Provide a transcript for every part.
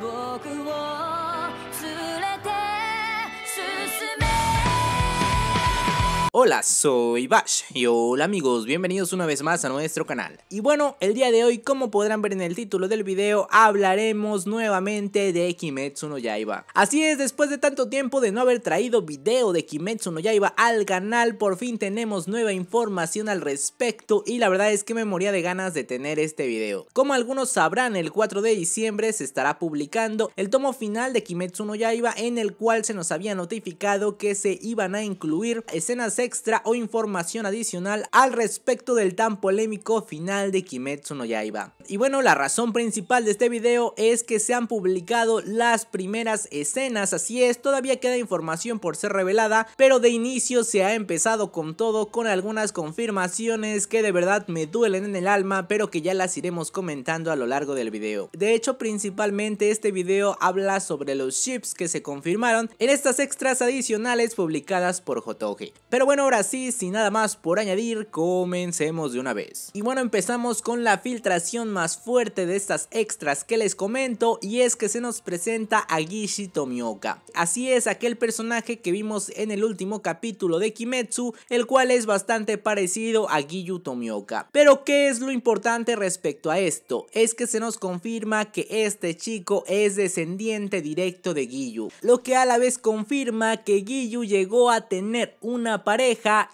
僕を Hola, soy Bash y hola amigos, bienvenidos una vez más a nuestro canal. Y bueno, el día de hoy, como podrán ver en el título del video, hablaremos nuevamente de Kimetsu no Yaiba. Así es, después de tanto tiempo de no haber traído video de Kimetsu no Yaiba al canal, por fin tenemos nueva información al respecto y la verdad es que me moría de ganas de tener este video. Como algunos sabrán, el 4 de diciembre se estará publicando el tomo final de Kimetsu no Yaiba en el cual se nos había notificado que se iban a incluir escenas extra o información adicional al respecto del tan polémico final de Kimetsu no Yaiba. Y bueno, la razón principal de este video es que se han publicado las primeras escenas, así es, todavía queda información por ser revelada, pero de inicio se ha empezado con todo con algunas confirmaciones que de verdad me duelen en el alma, pero que ya las iremos comentando a lo largo del video. De hecho, principalmente este video habla sobre los chips que se confirmaron en estas extras adicionales publicadas por Hotoge. Pero bueno, bueno, ahora sí, sin nada más por añadir, comencemos de una vez. Y bueno, empezamos con la filtración más fuerte de estas extras que les comento y es que se nos presenta a Gishi Tomioka. Así es, aquel personaje que vimos en el último capítulo de Kimetsu, el cual es bastante parecido a Giyu Tomioka. Pero ¿qué es lo importante respecto a esto? Es que se nos confirma que este chico es descendiente directo de Giyu, lo que a la vez confirma que Giyu llegó a tener una pareja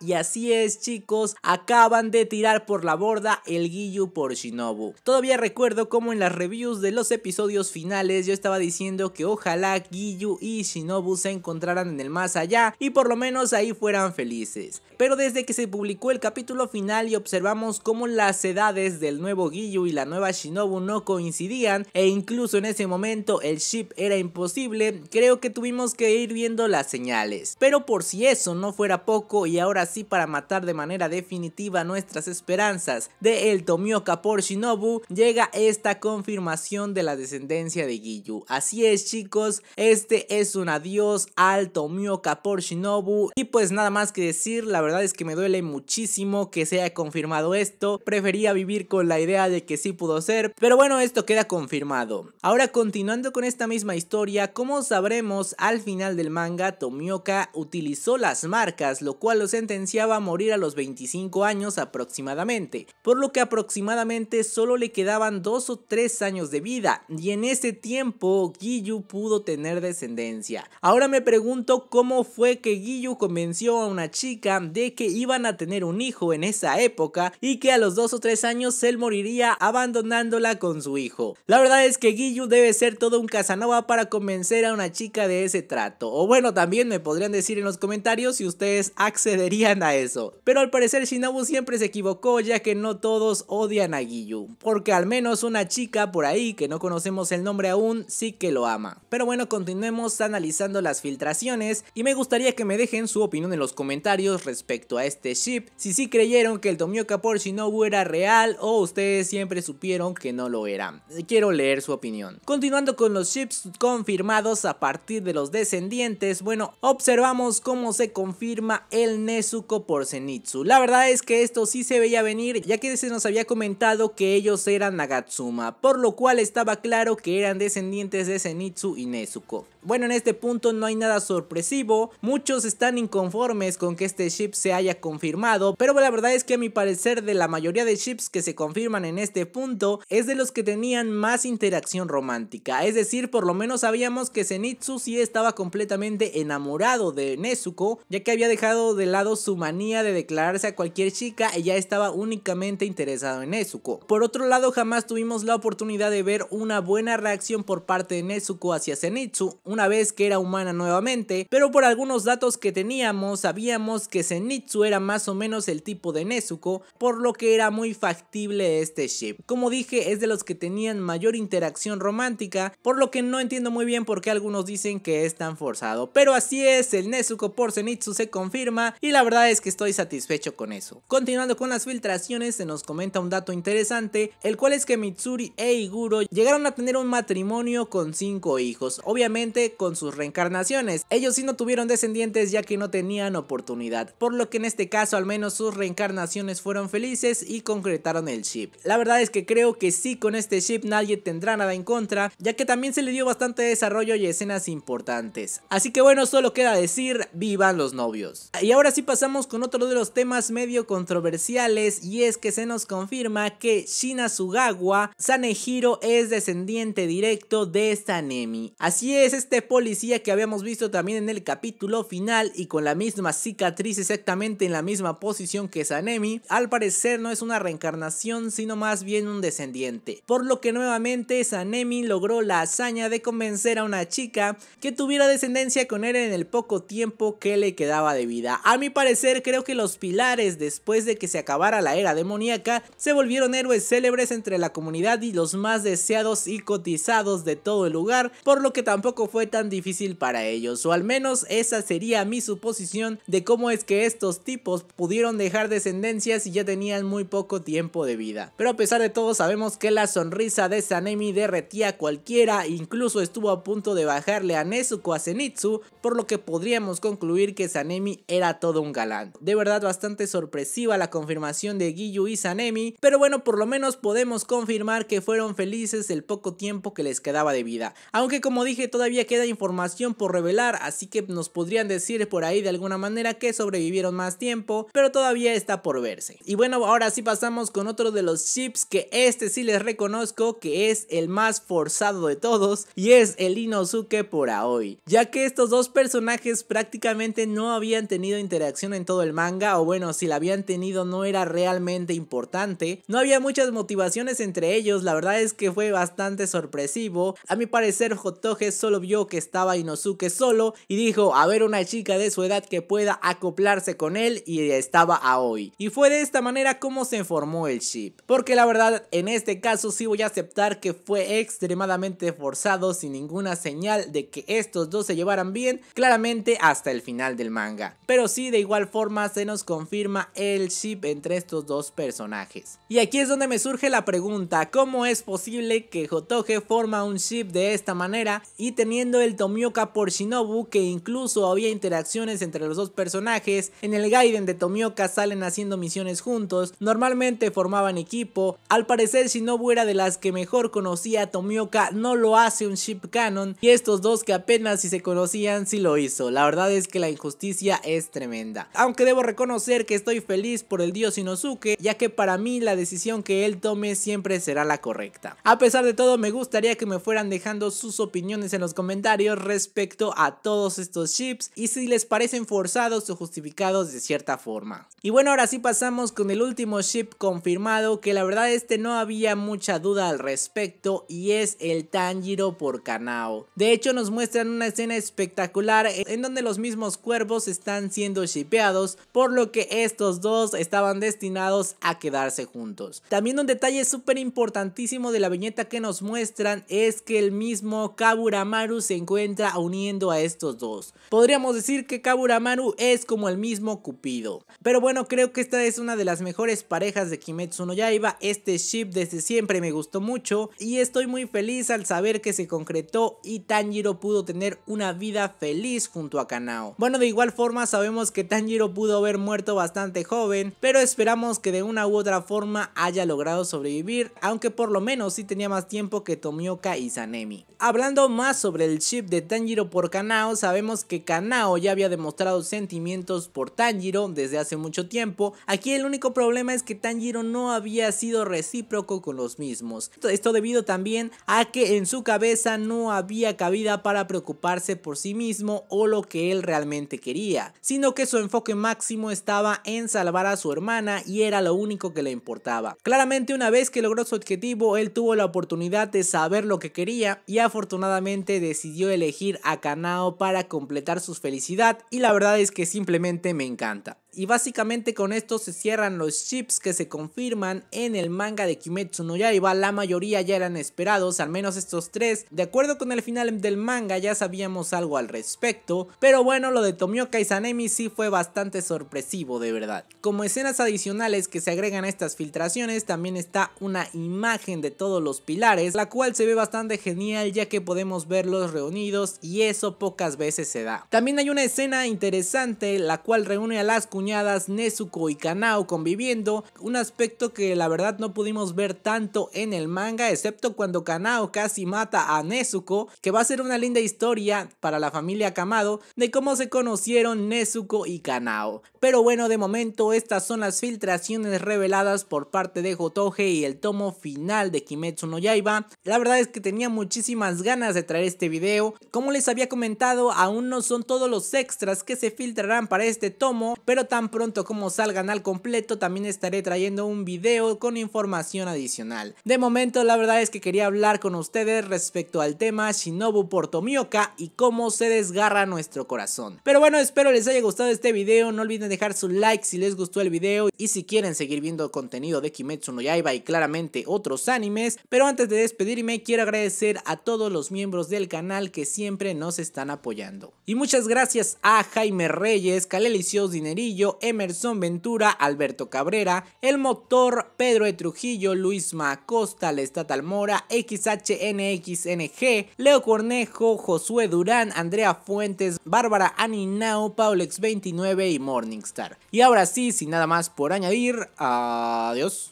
y así es chicos, acaban de tirar por la borda el Giyu por Shinobu. Todavía recuerdo como en las reviews de los episodios finales yo estaba diciendo que ojalá Giyu y Shinobu se encontraran en el más allá y por lo menos ahí fueran felices. Pero desde que se publicó el capítulo final y observamos cómo las edades del nuevo Giyu y la nueva Shinobu no coincidían e incluso en ese momento el ship era imposible, creo que tuvimos que ir viendo las señales. Pero por si eso no fuera poco, y ahora sí para matar de manera definitiva nuestras esperanzas de el Tomioka por Shinobu, llega esta confirmación de la descendencia de Giyu. Así es chicos, este es un adiós al Tomioka por Shinobu y pues nada más que decir, la verdad es que me duele muchísimo que se haya confirmado esto, prefería vivir con la idea de que sí pudo ser, pero bueno, esto queda confirmado. Ahora continuando con esta misma historia, como sabremos, al final del manga Tomioka utilizó las marcas, lo cual lo sentenciaba a morir a los 25 años aproximadamente, por lo que aproximadamente solo le quedaban 2 o 3 años de vida, y en ese tiempo Giyu pudo tener descendencia. Ahora me pregunto cómo fue que Giyu convenció a una chica de que iban a tener un hijo en esa época y que a los 2 o 3 años él moriría abandonándola con su hijo. La verdad es que Giyu debe ser todo un Casanova para convencer a una chica de ese trato, o bueno, también me podrían decir en los comentarios si ustedes accederían a eso. Pero al parecer Shinobu siempre se equivocó ya que no todos odian a Giyu, porque al menos una chica por ahí que no conocemos el nombre aún sí que lo ama. Pero bueno, continuemos analizando las filtraciones y me gustaría que me dejen su opinión en los comentarios respecto a este ship, si sí creyeron que el Tomioka por Shinobu era real o ustedes siempre supieron que no lo era. Quiero leer su opinión. Continuando con los ships confirmados a partir de los descendientes, bueno, observamos cómo se confirma el Nezuko por Zenitsu. La verdad es que esto sí se veía venir, ya que se nos había comentado que ellos eran Nagatsuma, por lo cual estaba claro que eran descendientes de Zenitsu y Nezuko. Bueno, en este punto no hay nada sorpresivo, muchos están inconformes con que este ship se haya confirmado, pero la verdad es que a mi parecer de la mayoría de ships que se confirman en este punto es de los que tenían más interacción romántica, es decir, por lo menos sabíamos que Zenitsu sí estaba completamente enamorado de Nezuko, ya que había dejado de lado su manía de declararse a cualquier chica Ella estaba únicamente interesado en Nezuko. Por otro lado, jamás tuvimos la oportunidad de ver una buena reacción por parte de Nezuko hacia Zenitsu, una vez que era humana nuevamente, pero por algunos datos que teníamos sabíamos que Zenitsu era más o menos el tipo de Nezuko, por lo que era muy factible este ship. Como dije, es de los que tenían mayor interacción romántica, por lo que no entiendo muy bien por qué algunos dicen que es tan forzado. Pero así es, el Nezuko por Zenitsu se confirma y la verdad es que estoy satisfecho con eso. Continuando con las filtraciones se nos comenta un dato interesante, el cual es que Mitsuri e Iguro llegaron a tener un matrimonio con 5 hijos, obviamente con sus reencarnaciones. Ellos sí no tuvieron descendientes ya que no tenían oportunidad, por lo que en este caso al menos sus reencarnaciones fueron felices y concretaron el chip. La verdad es que creo que sí con este ship nadie tendrá nada en contra, ya que también se le dio bastante desarrollo y escenas importantes. Así que bueno, solo queda decir, vivan los novios. Y ahora sí pasamos con otro de los temas medio controversiales y es que se nos confirma que Shina Sugawa Sanehiro es descendiente directo de Sanemi. Así es, este policía que habíamos visto también en el capítulo final y con la misma cicatriz exactamente en la misma posición que Sanemi, al parecer no es una reencarnación sino más bien un descendiente. Por lo que nuevamente Sanemi logró la hazaña de convencer a una chica que tuviera descendencia con él en el poco tiempo que le quedaba de vida. A mi parecer creo que los pilares después de que se acabara la era demoníaca se volvieron héroes célebres entre la comunidad y los más deseados y cotizados de todo el lugar, por lo que tampoco fue tan difícil para ellos, o al menos esa sería mi suposición de cómo es que estos tipos pudieron dejar descendencias si ya tenían muy poco tiempo de vida. Pero a pesar de todo sabemos que la sonrisa de Sanemi derretía a cualquiera, incluso estuvo a punto de bajarle a Nezuko a Zenitsu, por lo que podríamos concluir que Sanemi era todo un galán. De verdad bastante sorpresiva la confirmación de Giyu y Sanemi, pero bueno, por lo menos podemos confirmar que fueron felices el poco tiempo que les quedaba de vida. Aunque como dije, todavía queda información por revelar, así que nos podrían decir por ahí de alguna manera que sobrevivieron más tiempo, pero todavía está por verse. Y bueno, ahora sí pasamos con otro de los chips que este sí les reconozco que es el más forzado de todos y es el Inosuke por hoy, ya que estos dos personajes prácticamente no habían tenido interacción en todo el manga, o bueno, si la habían tenido no era realmente importante. No había muchas motivaciones entre ellos, la verdad es que fue bastante sorpresivo. A mi parecer, Hotoge solo vio que estaba Inosuke solo y dijo, a ver una chica de su edad que pueda acoplarse con él y estaba hoy Y fue de esta manera como se formó el ship. Porque la verdad, en este caso sí voy a aceptar que fue extremadamente forzado sin ninguna señal de que estos dos se llevaran bien, claramente hasta el final del manga. Pero si de igual forma se nos confirma el ship entre estos dos personajes. Y aquí es donde me surge la pregunta, ¿cómo es posible que Hotoge forma un ship de esta manera y teniendo el Tomioka por Shinobu que incluso había interacciones entre los dos personajes, en el Gaiden de Tomioka salen haciendo misiones juntos, normalmente formaban equipo, al parecer Shinobu era de las que mejor conocía a Tomioka, no lo hace un ship canon y estos dos que apenas si se conocían si sí lo hizo, la verdad es que la injusticia es tremenda. Aunque debo reconocer que estoy feliz por el dios Inosuke, ya que para mí la decisión que él tome siempre será la correcta. A pesar de todo, me gustaría que me fueran dejando sus opiniones en los comentarios respecto a todos estos chips y si les parecen forzados o justificados de cierta forma. Y bueno, ahora sí pasamos con el último chip confirmado, que la verdad este no había mucha duda al respecto y es el Tanjiro por Kanao. De hecho, nos muestran una escena espectacular en donde los mismos cuervos están siendo shipeados, por lo que estos dos estaban destinados a quedarse juntos. También un detalle súper importantísimo de la viñeta que nos muestran es que el mismo Kaburamaru se encuentra uniendo a estos dos. Podríamos decir que Kaburamaru es como el mismo Cupido. Pero bueno, creo que esta es una de las mejores parejas de Kimetsu no Yaiba. Este ship desde siempre me gustó mucho y estoy muy feliz al saber que se concretó y Tanjiro pudo tener una vida feliz junto a Kanao. Bueno, de igual forma sabemos sabemos que Tanjiro pudo haber muerto bastante joven, pero esperamos que de una u otra forma haya logrado sobrevivir, aunque por lo menos sí tenía más tiempo que Tomioka y Sanemi. Hablando más sobre el chip de Tanjiro por Kanao, sabemos que Kanao ya había demostrado sentimientos por Tanjiro desde hace mucho tiempo, aquí el único problema es que Tanjiro no había sido recíproco con los mismos, esto debido también a que en su cabeza no había cabida para preocuparse por sí mismo o lo que él realmente quería sino que su enfoque máximo estaba en salvar a su hermana y era lo único que le importaba. Claramente una vez que logró su objetivo, él tuvo la oportunidad de saber lo que quería y afortunadamente decidió elegir a Kanao para completar su felicidad y la verdad es que simplemente me encanta. Y básicamente con esto se cierran los chips que se confirman en el manga de Kimetsu no Yaiba, la mayoría ya eran esperados, al menos estos tres. De acuerdo con el final del manga ya sabíamos algo al respecto, pero bueno, lo de Tomioka y Sanemi sí fue bastante sorpresivo de verdad. Como escenas adicionales que se agregan a estas filtraciones, también está una imagen de todos los pilares, la cual se ve bastante genial ya que podemos verlos reunidos y eso pocas veces se da. También hay una escena interesante la cual reúne a las cuñadas Nezuko y Kanao conviviendo, un aspecto que la verdad no pudimos ver tanto en el manga, excepto cuando Kanao casi mata a Nezuko, que va a ser una linda historia para la familia Kamado de cómo se conocieron Nezuko y Kanao. Pero bueno, de momento estas son las filtraciones reveladas por parte de Jotoge y el tomo final de Kimetsu no Yaiba. La verdad es que tenía muchísimas ganas de traer este video. Como les había comentado, aún no son todos los extras que se filtrarán para este tomo, pero tan pronto como salgan al completo también estaré trayendo un video con información adicional. De momento la verdad es que quería hablar con ustedes respecto al tema Shinobu por Tomioka y cómo se desgarra nuestro corazón. Pero bueno, espero les haya gustado este video, no olviden dejar su like si les gustó el video y si quieren seguir viendo contenido de Kimetsu no Yaiba y claramente otros animes, pero antes de despedirme quiero agradecer a todos los miembros del canal que siempre nos están apoyando. Y muchas gracias a Jaime Reyes, Calelicios Dinerillo, Emerson Ventura, Alberto Cabrera, El Motor, Pedro de Trujillo, Luis Macosta, Lestat Almora Mora, XHNXNG, Leo Cornejo, Josué Durán, Andrea Fuentes, Bárbara Aninao, Paulex29 y Morningstar. Y ahora sí, sin nada más por añadir, adiós.